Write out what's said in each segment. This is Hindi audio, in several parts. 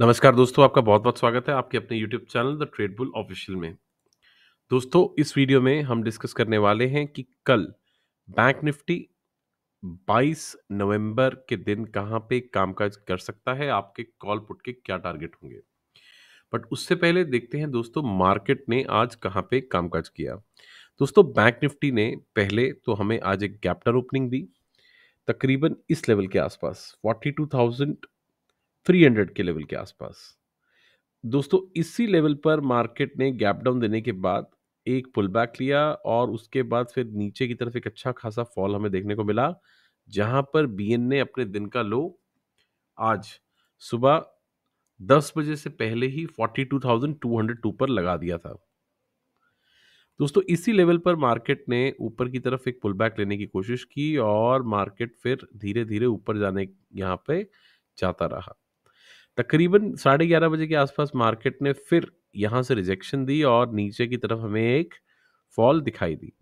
नमस्कार दोस्तों आपका बहुत बहुत स्वागत है आपके अपने YouTube channel the trade bull official में दोस्तों इस वीडियो में हम डिस्कस करने वाले हैं कि कल बैंक निफ्टी 22 नवंबर के दिन कहाँ पे कामकाज कर सकता है आपके कॉल पुट के क्या टारगेट होंगे बट उससे पहले देखते हैं दोस्तों मार्केट ने आज कहाँ पे कामकाज किया दोस्तों बैंक निफ्टी ने पहले तो हमें आज एक गैपडर ओपनिंग दी तकरीबन इस लेवल के आसपास 42,000 300 के लेवल के आसपास दोस्तों इसी लेवल पर मार्केट ने गैप डाउन देने के बाद एक पुल बैक लिया और उसके बाद फिर नीचे की तरफ एक अच्छा खासा फॉल हमें देखने को मिला जहां पर बी ने अपने दिन का लो आज सुबह 10 बजे से पहले ही 42,202 पर लगा दिया था दोस्तों इसी लेवल पर मार्केट ने ऊपर की तरफ एक पुल बैक लेने की कोशिश की और मार्केट फिर धीरे धीरे ऊपर जाने यहाँ पे जाता रहा तकरीबन साढ़े ग्यारह बजे के आसपास मार्केट ने फिर यहाँ से रिजेक्शन दी और नीचे की तरफ हमें एक फॉल दिखाई दी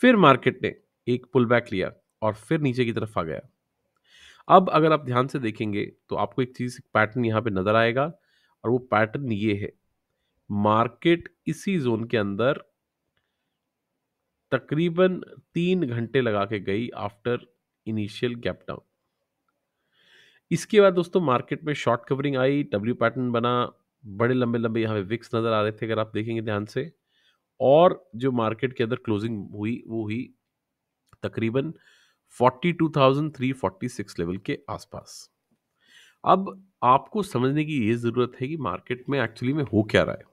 फिर मार्केट ने एक पुल बैक लिया और फिर नीचे की तरफ आ गया अब अगर आप ध्यान से देखेंगे तो आपको एक चीज़ पैटर्न यहाँ पे नज़र आएगा और वो पैटर्न ये है मार्केट इसी जोन के अंदर तकरीबन तीन घंटे लगा के गई आफ्टर इनिशियल गैप डाउन इसके बाद दोस्तों मार्केट में शॉर्ट कवरिंग आई डब्ल्यू पैटर्न बना बड़े लंबे लंबे यहाँ पे विक्स नज़र आ रहे थे अगर आप देखेंगे ध्यान से और जो मार्केट के अंदर क्लोजिंग हुई वो हुई तकरीबन 42,346 लेवल के आसपास अब आपको समझने की ये ज़रूरत है कि मार्केट में एक्चुअली में हो क्या रहा है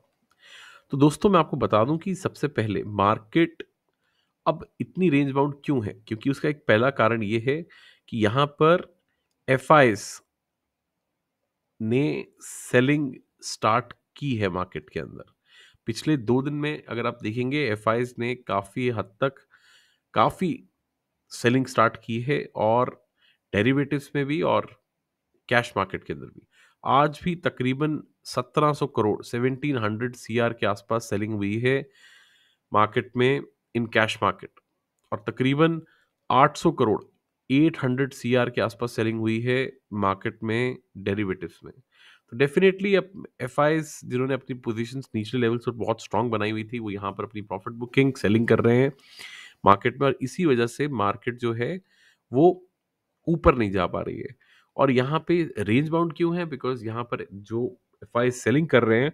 तो दोस्तों मैं आपको बता दूं कि सबसे पहले मार्केट अब इतनी रेंज बाउंड क्यों है क्योंकि उसका एक पहला कारण ये है कि यहाँ पर एफआईस ने सेलिंग स्टार्ट की है मार्केट के अंदर पिछले दो दिन में अगर आप देखेंगे एफ ने काफ़ी हद तक काफ़ी सेलिंग स्टार्ट की है और डेरिवेटिव्स में भी और कैश मार्केट के अंदर भी आज भी तकरीबन 1700 करोड़ 1700 सीआर के आसपास सेलिंग हुई है मार्केट में इन कैश मार्केट और तकरीबन 800 करोड़ 800 आर के आसपास सेलिंग हुई है मार्केट में डेरिवेटिव्स में तो डेफिनेटली अब एफ जिन्होंने अपनी पोजिशन निचले लेवल्स पर बहुत स्ट्रांग बनाई हुई थी वो यहाँ पर अपनी प्रॉफिट बुकिंग सेलिंग कर रहे हैं मार्केट में और इसी वजह से मार्केट जो है वो ऊपर नहीं जा पा रही है और यहाँ पे रेंज बाउंड क्यों है बिकॉज यहाँ पर जो एफ सेलिंग कर रहे हैं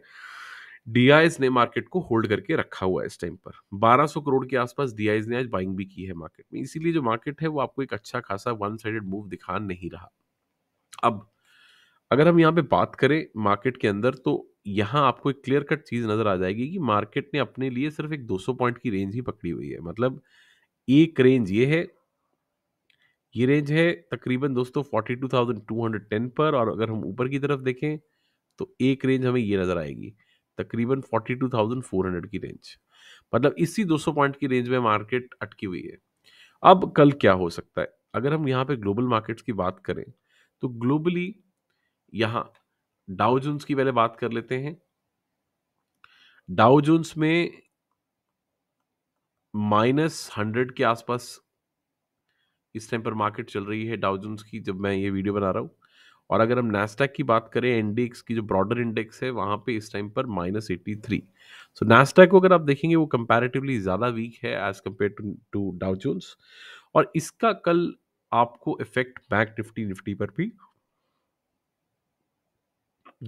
डीआईज ने मार्केट को होल्ड करके रखा हुआ है इस टाइम पर 1200 करोड़ के आसपास डीआईएस ने आज बाइंग भी की है मार्केट में इसीलिए जो मार्केट है वो आपको एक अच्छा खासा वन साइडेड मूव दिखा नहीं रहा अब अगर हम यहाँ पे बात करें मार्केट के अंदर तो यहाँ आपको एक क्लियर कट चीज़ नज़र आ जाएगी कि मार्केट ने अपने लिए सिर्फ एक 200 पॉइंट की रेंज ही पकड़ी हुई है मतलब एक रेंज ये है ये रेंज है तकरीबन दोस्तों फोर्टी पर और अगर हम ऊपर की तरफ देखें तो एक रेंज हमें ये नज़र आएगी तकरीबन 42,400 की रेंज मतलब इसी 200 पॉइंट की रेंज में मार्केट अटकी हुई है अब कल क्या हो सकता है अगर हम यहाँ पे ग्लोबल मार्केट्स की बात करें तो ग्लोबली यहाँ डाउजोन्स की पहले बात कर लेते हैं डाउजोन्स में माइनस हंड्रेड के आसपास इस टाइम पर मार्केट चल रही है डाउजोन्स की जब मैं ये वीडियो बना रहा हूँ और अगर हम नेस्टैक की बात करें एनडीएक्स की जो ब्रॉडर इंडेक्स है वहाँ पे इस टाइम पर minus eighty three so Nasdaq को अगर आप देखेंगे वो कंपैरेटिवली ज़्यादा वीक है as compare to to Dow Jones और इसका कल आपको इफेक्ट बैंक निफ्टी निफ्टी पर भी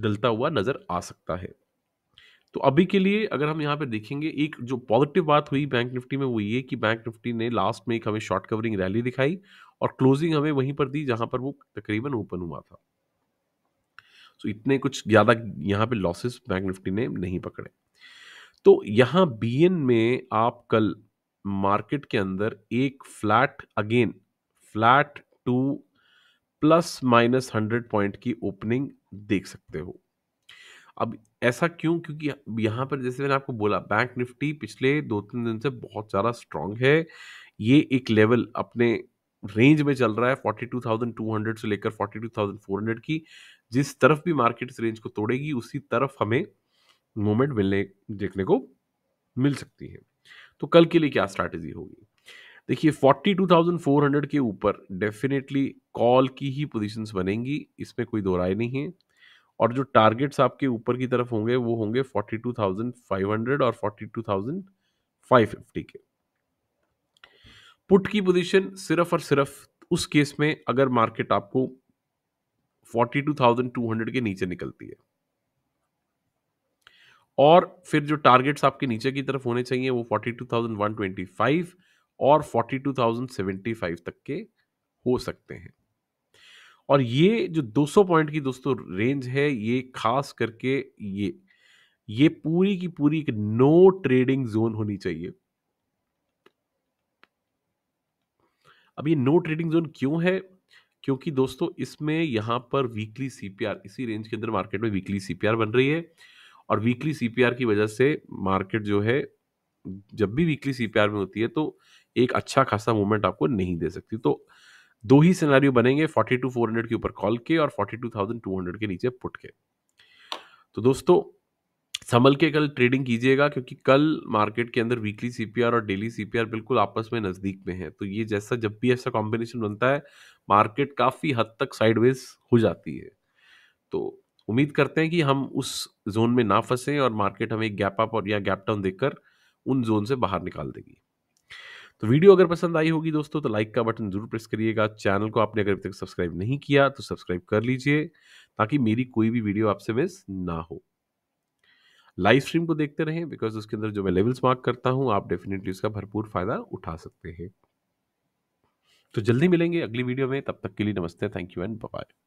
डलता हुआ नज़र आ सकता है तो अभी के लिए अगर हम यहाँ पर देखेंगे एक जो पॉजिटिव बात हुई बैंक निफ्टी में वो ये कि बैंक निफ्टी ने लास्ट में एक हमें शॉर्ट कवरिंग रैली दिखाई और क्लोजिंग हमें वहीं पर दी जहां पर वो तकरीबन ओपन हुआ था तो so, इतने कुछ ज़्यादा यहाँ पे लॉसेस बैंक निफ्टी ने नहीं पकड़े तो यहाँ बी में आप कल मार्केट के अंदर एक flat again flat to plus minus hundred point की ओपनिंग देख सकते हो अब ऐसा क्यों क्योंकि यहाँ पर जैसे मैंने आपको बोला बैंक निफ्टी पिछले दो तीन दिन से बहुत ज़्यादा स्ट्रांग है ये एक लेवल अपने रेंज में चल रहा है 42,200 से लेकर 42,400 की जिस तरफ भी मार्केट इस रेंज को तोड़ेगी उसी तरफ हमें मोमेंट मिलने देखने को मिल सकती है तो कल के लिए क्या स्ट्रैटेजी होगी देखिए 42,400 के ऊपर डेफिनेटली कॉल की ही पोजीशंस बनेंगी इसमें कोई दो राय नहीं है और जो टारगेट्स आपके ऊपर की तरफ होंगे वो होंगे 42,500 और 42,550 के पुट की पोजीशन सिर्फ और सिर्फ उस केस में अगर मार्केट आपको 42,200 के नीचे निकलती है और फिर जो टारगेट्स आपके नीचे की तरफ होने चाहिए वो 42,125 और 42,075 तक के हो सकते हैं और ये जो 200 पॉइंट की दोस्तों रेंज है ये खास करके ये ये पूरी की पूरी एक नो ट्रेडिंग जोन होनी चाहिए अब ये नो ट्रेडिंग जोन क्यों है क्योंकि दोस्तों इसमें यहां पर वीकली सीपीआर इसी रेंज के अंदर मार्केट में वीकली सीपीआर बन रही है और वीकली सीपीआर की वजह से मार्केट जो है जब भी वीकली सीपीआर में होती है तो एक अच्छा खासा मूवमेंट आपको नहीं दे सकती तो दो ही सिनेरियो बनेंगे 42,400 के ऊपर कॉल के और 42,200 के नीचे पुट के तो दोस्तों संभल के कल ट्रेडिंग कीजिएगा क्योंकि कल मार्केट के अंदर वीकली सीपीआर और डेली सीपीआर बिल्कुल आपस में नज़दीक में है तो ये जैसा जब भी ऐसा कॉम्बिनेशन बनता है मार्केट काफ़ी हद तक साइडवेज हो जाती है तो उम्मीद करते हैं कि हम उस जोन में ना फंसे और मार्केट हमें गैप अप और या गैप डाउन देखकर उन जोन से बाहर निकाल देगी तो वीडियो अगर पसंद आई होगी दोस्तों तो लाइक का बटन जरूर प्रेस करिएगा चैनल को आपने अगर अभी तक सब्सक्राइब नहीं किया तो सब्सक्राइब कर लीजिए ताकि मेरी कोई भी वीडियो आपसे मिस ना हो लाइव स्ट्रीम को देखते रहें बिकॉज उसके अंदर जो मैं लेवल्स मार्क करता हूँ आप डेफिनेटली उसका भरपूर फायदा उठा सकते हैं तो जल्दी मिलेंगे अगली वीडियो में तब तक के लिए नमस्ते थैंक यू एंड बाय